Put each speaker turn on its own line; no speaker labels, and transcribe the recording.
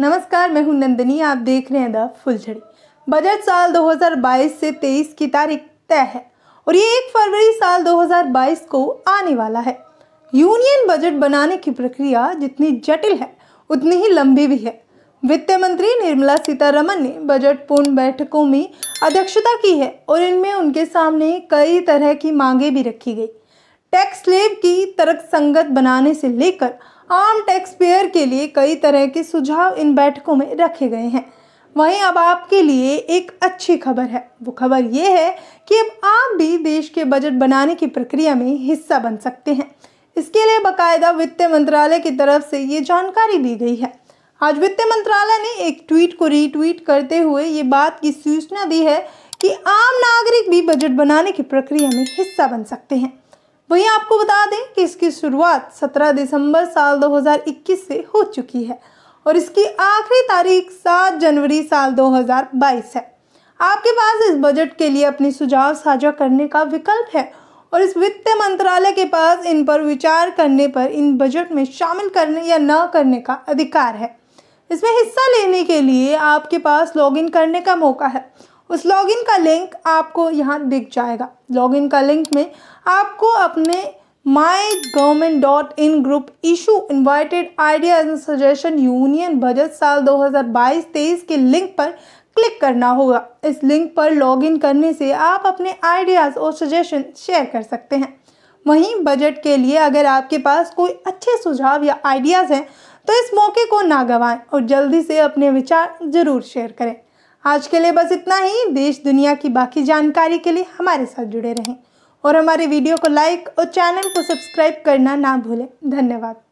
नमस्कार मैं हूं नंदनी आप देख रहे हैं द फुलझड़ी बजट साल 2022 से 23 की तारीख तय है और ये एक फरवरी साल 2022 को आने वाला है यूनियन बजट बनाने की प्रक्रिया जितनी जटिल है उतनी ही लंबी भी है वित्त मंत्री निर्मला सीतारमन ने बजट पूर्ण बैठकों में अध्यक्षता की है और इनमें उनके सामने कई तरह की मांगे भी रखी गई टैक्स लेव की तर्क संगत बनाने से लेकर आम टैक्स पेयर के लिए कई तरह के सुझाव इन बैठकों में रखे गए हैं वहीं अब आपके लिए एक अच्छी खबर है वो खबर ये है कि अब आप भी देश के बजट बनाने की प्रक्रिया में हिस्सा बन सकते हैं इसके लिए बकायदा वित्त मंत्रालय की तरफ से ये जानकारी दी गई है आज वित्त मंत्रालय ने एक ट्वीट को रीट्वीट करते हुए ये बात की सूचना दी है कि आम नागरिक भी बजट बनाने की प्रक्रिया में हिस्सा बन सकते हैं वहीं आपको बता दें कि इसकी शुरुआत 17 दिसंबर साल 2021 से हो चुकी है और इसकी आखिरी तारीख 7 जनवरी साल 2022 है आपके पास इस बजट के लिए अपने सुझाव साझा करने का विकल्प है और इस वित्त मंत्रालय के पास इन पर विचार करने पर इन बजट में शामिल करने या न करने का अधिकार है इसमें हिस्सा लेने के लिए आपके पास लॉगिन करने का मौका है उस लॉगिन का लिंक आपको यहाँ दिख जाएगा लॉगिन का लिंक में आपको अपने my government dot in group issue invited ideas and suggestion union budget साल 2022-23 के लिंक पर क्लिक करना होगा इस लिंक पर लॉगिन करने से आप अपने आइडियाज़ और सजेशन शेयर कर सकते हैं वहीं बजट के लिए अगर आपके पास कोई अच्छे सुझाव या आइडियाज़ हैं तो इस मौके को ना गंवाएं और जल्दी से अपने विचार ज़रूर शेयर करें आज के लिए बस इतना ही देश दुनिया की बाकी जानकारी के लिए हमारे साथ जुड़े रहें और हमारे वीडियो को लाइक और चैनल को सब्सक्राइब करना ना भूलें धन्यवाद